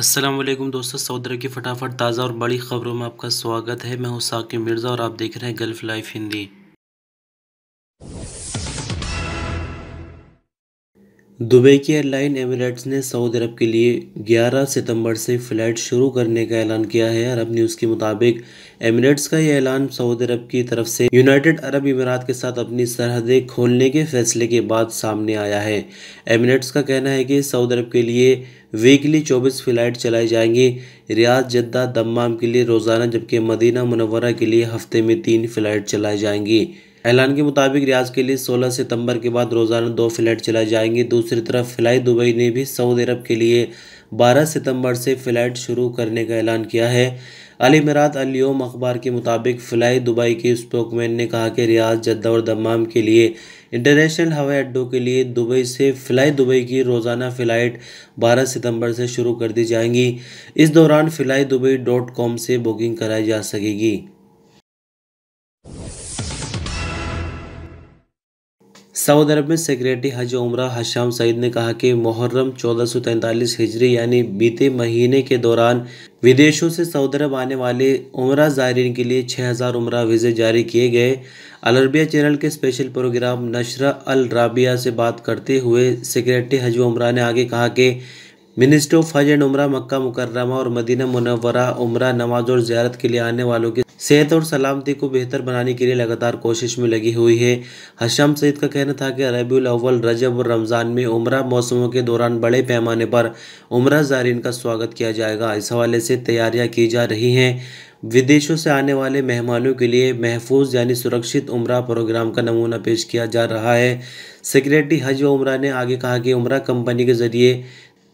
असलम दोस्तों सऊदरा की फटाफट ताज़ा और बड़ी ख़बरों में आपका स्वागत है मैं हूँ साकिब मिर्ज़ा और आप देख रहे हैं गल्फ़ लाइफ हिंदी दुबई की एयरलाइन एमिरेट्स ने सऊदी अरब के लिए 11 सितंबर से फ़्लाइट शुरू करने का ऐलान किया है अरब न्यूज़ के मुताबिक एमिरेट्स का यह ऐलान सऊदी अरब की तरफ से यूनाइटेड अरब इमारात के साथ अपनी सरहदें खोलने के फैसले के बाद सामने आया है एमिरेट्स का कहना है कि सऊदी अरब के लिए वीकली 24 फ़्लाइट चलाई जाएंगी रियाज जद्दा दम्माम के लिए रोज़ाना जबकि मदीना मनवरा के लिए हफ्ते में तीन फ़्लाइट चलाई जाएंगी ऐलान के मुताबिक रियाज के लिए 16 सितंबर के बाद रोज़ाना दो फ़्लाइट चलाई जाएंगी दूसरी तरफ फ़्लाई दुबई ने भी सऊदी अरब के लिए 12 सितंबर से फ़्लाइट शुरू करने का ऐलान किया है अली मरात अलियोम अखबार के मुताबिक फ़्लाई दुबई के स्पोकमैन ने कहा कि रियाज जद्दा और दमाम के लिए इंटरनेशनल हवाई अड्डों के लिए दुबई से फ़्लाई दुबई की रोज़ाना फ़्लाइट 12 सितंबर से शुरू कर दी जाएंगी इस दौरान फ़्लाई दुबई डॉट कॉम से बुकिंग कराई जा सकेगी सऊदी अरब में सेक्रेटरी हज उमरा हशाम सईद ने कहा कि मुहर्रम चौदह हिजरी यानी बीते महीने के दौरान विदेशों से सऊदी अरब आने वाले उम्र ज़ायरीन के लिए 6000 हज़ार उम्र वीज़े जारी किए गए अलरबिया चैनल के स्पेशल प्रोग्राम नशरा अल राबिया से बात करते हुए सेक्रेटरी हज उमरा ने आगे कहा कि मिनिस्टर ऑफ हज एंड उम्र मक्का मुकर्रमा और मदीना मुनवरा उम्र नमाज और ज्यारत के लिए आने वालों की सेहत और सलामती को बेहतर बनाने के लिए लगातार कोशिश में लगी हुई है हशाम सईद का कहना था कि रबील अव्वल रजब और रमज़ान में उम्र मौसमों के दौरान बड़े पैमाने पर उम्र जारीन का स्वागत किया जाएगा इस हवाले से तैयारियाँ की जा रही हैं विदेशों से आने वाले मेहमानों के लिए महफूज यानी सुरक्षित उम्र प्रोग्राम का नमूना पेश किया जा रहा है सेक्रेटरी हज व उम्र ने आगे कहा कि उम्र कंपनी के ज़रिए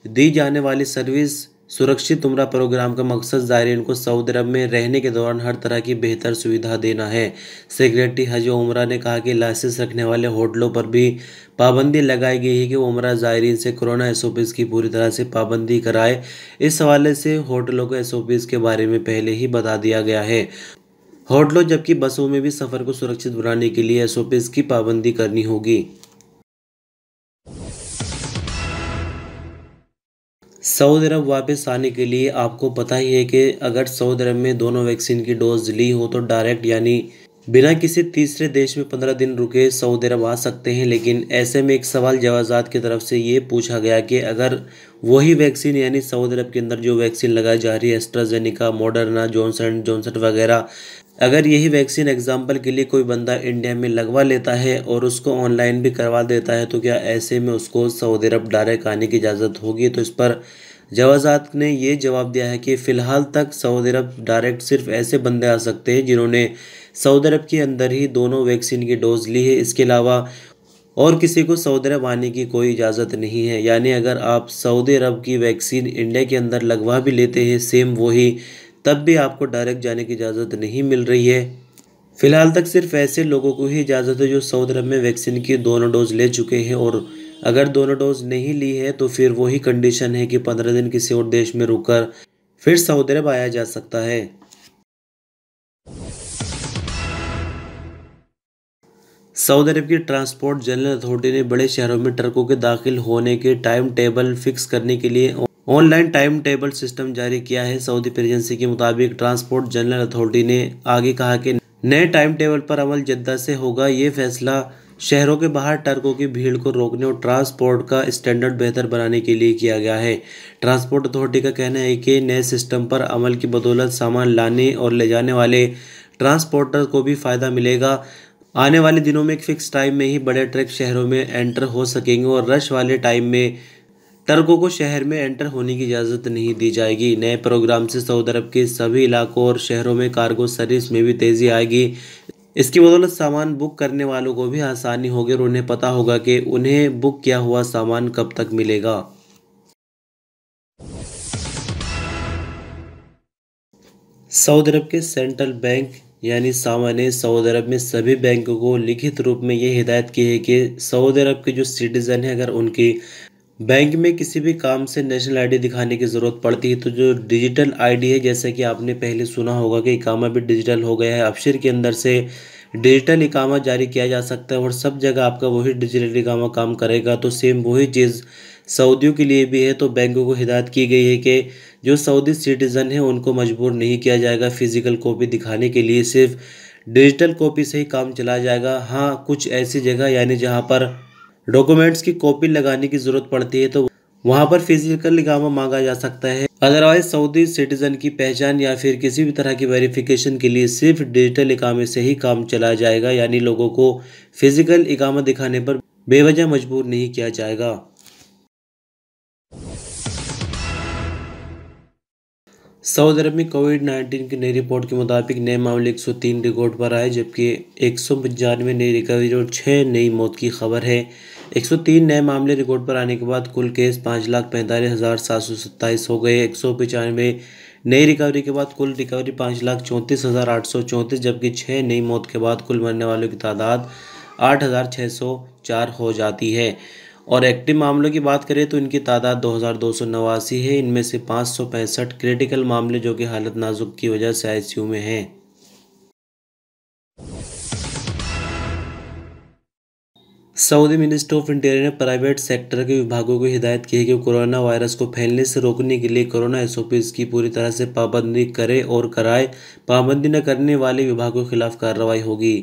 दी जाने वाली सर्विस सुरक्षित उम्र प्रोग्राम का मकसद ज़ायरीन को सऊदी अरब में रहने के दौरान हर तरह की बेहतर सुविधा देना है सेक्रेटरी हज उम्र ने कहा कि लाइसेंस रखने वाले होटलों पर भी पाबंदी लगाई गई है कि उम्र ज़ायरीन से कोरोना एस की पूरी तरह से पाबंदी कराए इस हवाले से होटलों को एस के बारे में पहले ही बता दिया गया है होटलों जबकि बसों में भी सफ़र को सुरक्षित बनाने के लिए एस की पाबंदी करनी होगी सऊदी अरब वापस आने के लिए आपको पता ही है कि अगर सऊदी अरब में दोनों वैक्सीन की डोज ली हो तो डायरेक्ट यानी बिना किसी तीसरे देश में पंद्रह दिन रुके सऊदी अरब आ सकते हैं लेकिन ऐसे में एक सवाल जवाजात की तरफ से ये पूछा गया कि अगर वही वैक्सीन यानी सऊदी अरब के अंदर जो वैक्सीन लगाई जा रही है एस्ट्राजेनिका मॉडर्ना जॉनसन जॉनसन वगैरह अगर यही वैक्सीन एग्जाम्पल के लिए कोई बंदा इंडिया में लगवा लेता है और उसको ऑनलाइन भी करवा देता है तो क्या ऐसे में उसको सऊदी अरब डायरेक्ट आने की इजाज़त होगी तो इस पर जवाजात ने ये जवाब दिया है कि फ़िलहाल तक सऊदी अरब डायरेक्ट सिर्फ ऐसे बंदे आ सकते हैं जिन्होंने सऊदी अरब के अंदर ही दोनों वैक्सीन की डोज ली है इसके अलावा और किसी को सऊदी अरब आने की कोई इजाज़त नहीं है यानी अगर आप सऊदी अरब की वैक्सीन इंडिया के अंदर लगवा भी लेते हैं सेम वही तब भी आपको डायरेक्ट जाने की इजाज़त नहीं मिल रही है फ़िलहाल तक सिर्फ ऐसे लोगों को ही इजाज़त है जो सऊदी अरब में वैक्सीन की दोनों डोज ले चुके हैं और अगर दोनों डोज नहीं ली है तो फिर वही कंडीशन है कि पंद्रह दिन किसी और देश में रुककर फिर सऊदी अरब आया जा सकता है सऊदी अरब की ट्रांसपोर्ट जनरल अथॉरिटी ने बड़े शहरों में ट्रकों के दाखिल होने के टाइम टेबल फिक्स करने के लिए ऑनलाइन टाइम टेबल सिस्टम जारी किया है सऊदी प्रेजेंसी के मुताबिक ट्रांसपोर्ट जनरल अथॉरिटी ने आगे कहा कि नए टाइम टेबल पर अमल जद्दा से होगा ये फैसला शहरों के बाहर ट्रकों की भीड़ को रोकने और ट्रांसपोर्ट का स्टैंडर्ड बेहतर बनाने के लिए किया गया है ट्रांसपोर्ट अथॉरिटी का कहना है कि नए सिस्टम पर अमल की बदौलत सामान लाने और ले जाने वाले ट्रांसपोर्टर को भी फ़ायदा मिलेगा आने वाले दिनों में एक फिक्स टाइम में ही बड़े ट्रक शहरों में एंटर हो सकेंगे और रश वाले टाइम में टर्कों को शहर में एंटर होने की इजाज़त नहीं दी जाएगी नए प्रोग्राम से सऊदी अरब के सभी इलाकों और शहरों में कार्गो सर्विस में भी तेज़ी आएगी इसकी बदौलत सामान बुक करने वालों को भी आसानी होगी और उन्हें पता होगा कि उन्हें बुक किया हुआ सामान कब तक मिलेगा सऊदी अरब के सेंट्रल बैंक यानी सामा ने सऊदी अरब में सभी बैंकों को लिखित रूप में ये हिदायत की है कि सऊदी अरब के जो सिटीज़न हैं अगर उनकी बैंक में किसी भी काम से नेशनल आईडी दिखाने की ज़रूरत पड़ती है तो जो डिजिटल आईडी है जैसे कि आपने पहले सुना होगा कि इकामा भी डिजिटल हो गया है अफसर के अंदर से डिजिटल इकामा जारी किया जा सकता है और सब जगह आपका वही डिजिटल इकामा काम करेगा तो सेम वही चीज़ सऊदियों के लिए भी है तो बैंकों को हिदायत की गई है कि जो सऊदी सिटीज़न है उनको मजबूर नहीं किया जाएगा फ़िज़िकल कॉपी दिखाने के लिए सिर्फ डिजिटल कॉपी से ही काम चला जाएगा हाँ कुछ ऐसी जगह यानी जहाँ पर डॉक्यूमेंट्स की कॉपी लगाने की जरूरत पड़ती है तो वहाँ पर फिजिकल लिगामा मांगा जा सकता है अदरवाइज सऊदी सिटीजन की पहचान या फिर किसी भी तरह की वेरिफिकेशन के लिए सिर्फ डिजिटल इकामे से ही काम चलाया जाएगा यानी लोगों को फिजिकल इकामा दिखाने पर बेवजह मजबूर नहीं किया जाएगा सऊदी अरब में कोविड 19 की नई रिपोर्ट के मुताबिक नए मामले 103 रिकॉर्ड पर आए जबकि एक सौ नई रिकवरी और छः नई मौत की खबर है 103 नए मामले रिकॉर्ड पर आने के बाद कुल केस पाँच लाख पैंतालीस हज़ार सात सौ सत्ताईस हो गए एक सौ पचानवे नई रिकवरी के बाद कुल रिकवरी पाँच लाख चौंतीस हज़ार आठ सौ चौंतीस जबकि छः नई मौत के बाद कुल मरने वालों की तादाद आठ हज़ार छः सौ चार हो जाती है और एक्टिव मामलों की बात करें तो इनकी तादाद दो हज़ार दो सौ नवासी है इनमें से पाँच सौ पैंसठ क्रिटिकल मामले जो कि हालत नाजुक की वजह से आई में हैं सऊदी मिनिस्टर ऑफ इंटीरियर ने प्राइवेट सेक्टर के विभागों को हिदायत की है कि कोरोना वायरस को फैलने से रोकने के लिए कोरोना एस की पूरी तरह से पाबंदी करे और कराए पाबंदी न करने वाले विभागों के खिलाफ कार्रवाई होगी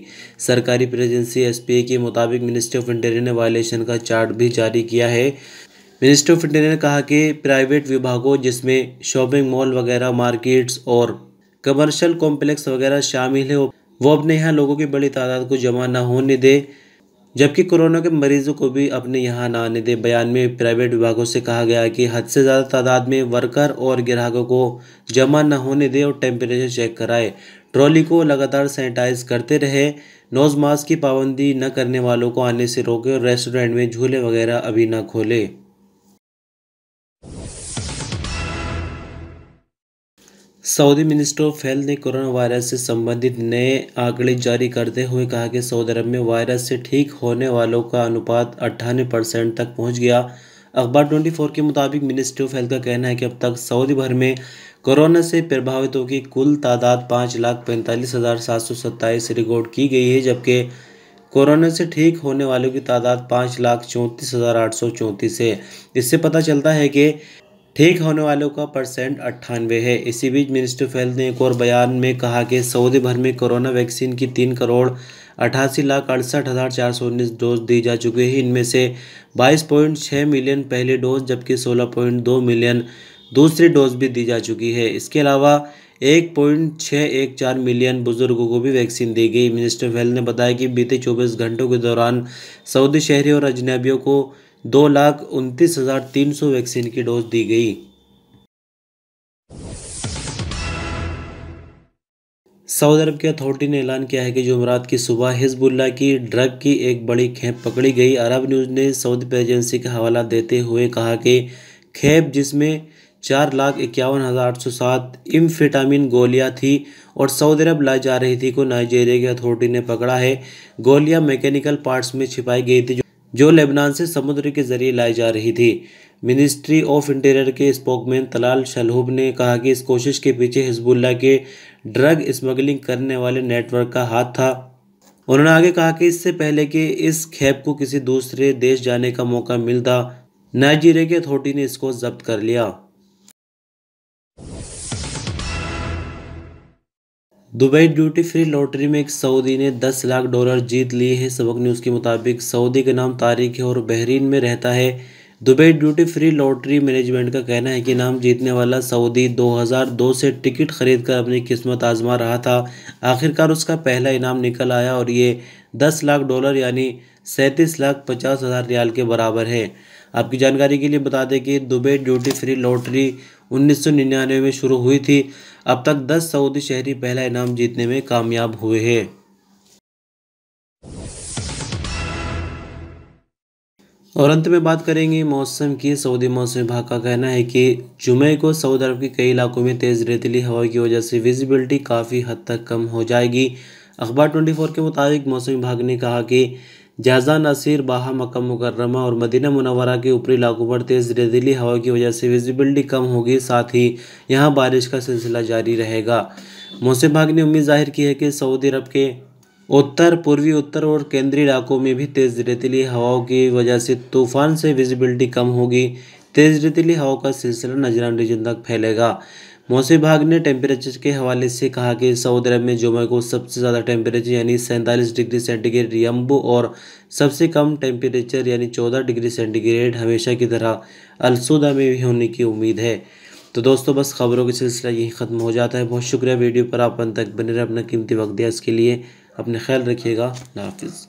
सरकारी प्रेजेंसी एस के मुताबिक मिनिस्ट्री ऑफ इंटीरियर ने वायलेशन का चार्ट भी जारी किया है मिनिस्ट्री ऑफ इंटीरियर ने कहा कि प्राइवेट विभागों जिसमें शॉपिंग मॉल वगैरह मार्केट्स और कमर्शियल कॉम्प्लेक्स वगैरह शामिल है वो अपने यहाँ लोगों की बड़ी तादाद को जमा न होने दे जबकि कोरोना के मरीजों को भी अपने यहाँ ना आने दे बयान में प्राइवेट विभागों से कहा गया कि हद से ज़्यादा तादाद में वर्कर और ग्राहकों को जमा न होने दें और टेम्परेचर चेक कराए ट्रॉली को लगातार सैनिटाइज करते रहे नोज मास्क की पाबंदी न करने वालों को आने से रोके और रेस्टोरेंट में झूले वगैरह अभी न खोले सऊदी मिनिस्टर ऑफ हेल्थ ने कोरोना वायरस से संबंधित नए आंकड़े जारी करते हुए कहा कि सऊदी अरब में वायरस से ठीक होने वालों का अनुपात अट्ठानवे परसेंट तक पहुंच गया अखबार 24 के मुताबिक मिनिस्ट्री ऑफ हेल्थ का कहना है कि अब तक सऊदी भर में कोरोना से प्रभावितों की कुल तादाद पाँच लाख पैंतालीस हज़ार सात सौ सत्ताईस रिकॉर्ड की गई है जबकि कोरोना से ठीक होने वालों की तादाद पाँच लाख चौंतीस हज़ार आठ सौ चौंतीस है इससे पता चलता है कि ठीक होने वालों का परसेंट अट्ठानवे है इसी बीच मिनिस्टर ऑफ हेल्थ ने एक और बयान में कहा कि सऊदी भर में कोरोना वैक्सीन की तीन करोड़ अठासी लाख अड़सठ हज़ार चार सौ उन्नीस डोज दी जा चुकी है इनमें से बाईस पॉइंट छः मिलियन पहले डोज जबकि सोलह पॉइंट दो मिलियन दूसरी डोज भी दी जा चुकी है इसके अलावा एक पॉइंट छः एक चार मिलियन बुजुर्गों को भी वैक्सीन दी गई मिनिस्टर ऑफ हेल्थ ने बताया कि बीते चौबीस घंटों के दौरान सऊदी शहरी और अजनबियों को दो लाख उनतीस हज़ार तीन सौ वैक्सीन की डोज दी गई सऊदी अरब की अथॉरिटी ने ऐलान किया है कि जुमरात की सुबह हिजबुल्ला की ड्रग की एक बड़ी खेप पकड़ी गई अरब न्यूज़ ने सऊदी एजेंसी का हवाला देते हुए कहा कि खेप जिसमें चार लाख इक्यावन हज़ार आठ सौ सात इम्फिटामिन गोलियां थी और सऊदी अरब लाई जा रही थी को नाइजेरिया की अथॉरिटी ने पकड़ा है गोलियां मैकेनिकल पार्ट्स में छिपाई गई थी जो लेबनान से समुद्र के जरिए लाई जा रही थी मिनिस्ट्री ऑफ इंटीरियर के स्पोकमैन तलाल शलहूब ने कहा कि इस कोशिश के पीछे हिजबुल्ला के ड्रग स्मगलिंग करने वाले नेटवर्क का हाथ था उन्होंने आगे कहा कि इससे पहले कि इस खेप को किसी दूसरे देश जाने का मौका मिलता नाइजीरिया की अथॉरिटी ने इसको जब्त कर लिया दुबई ड्यूटी फ्री लॉटरी में एक सऊदी ने 10 लाख डॉलर जीत लिए हैं सबक न्यूज़ के मुताबिक सऊदी का नाम तारिक है और बहरीन में रहता है Dubai duty free lottery management का कहना है कि नाम जीतने वाला सऊदी 2002 से टिकट खरीद कर अपनी किस्मत आजमा रहा था आखिरकार उसका पहला इनाम निकल आया और ये 10 लाख डॉलर यानी सैंतीस लाख पचास हज़ार रियाल के बराबर है आपकी जानकारी के लिए बता दें कि दुबई ड्यूटी फ्री लॉटरी 1999 में शुरू हुई थी अब तक 10 सऊदी शहरी पहला इनाम जीतने में कामयाब हुए हैं और अंत में बात करेंगे मौसम की सऊदी मौसम विभाग का कहना है कि जुमे को सऊदी अरब के कई इलाकों में तेज़ रेतीली हवा की वजह से विजिबिलिटी काफ़ी हद तक कम हो जाएगी अखबार 24 के मुताबिक मौसम विभाग ने कहा कि जायजा नसीर बाहा मक्का मुकर्रमा और मदीना मुनवरा के ऊपरी इलाकों पर तेज़ रेजिली हवा की वजह से विजिबिलिटी कम होगी साथ ही यहाँ बारिश का सिलसिला जारी रहेगा मौसम विभाग ने उम्मीद जाहिर की है कि सऊदी अरब के उत्तर पूर्वी उत्तर और केंद्रीय इलाकों में भी तेज़ रेतीली हवाओं की वजह से तूफान से विजिबिलिटी कम होगी तेज़ रेतीली हवाओं का सिलसिला नजरान रिजन तक फैलेगा मौसम विभाग ने टेम्परेचर के हवाले से कहा कि सऊदी अरब में जुमे को सबसे ज़्यादा टेम्परेचर यानी सैंतालीस डिग्री सेंटीग्रेड यम्बू और सबसे कम टेम्परेचर यानी चौदह डिग्री सेंटीग्रेड हमेशा की तरह अलसुदा में भी होने की उम्मीद है तो दोस्तों बस खबरों का सिलसिला यहीं ख़त्म हो जाता है बहुत शुक्रिया वीडियो पर आप अंत तक बने रहे अपना कीमती वक्त दिया इसके लिए अपने ख्याल रखिएगा हाफिज़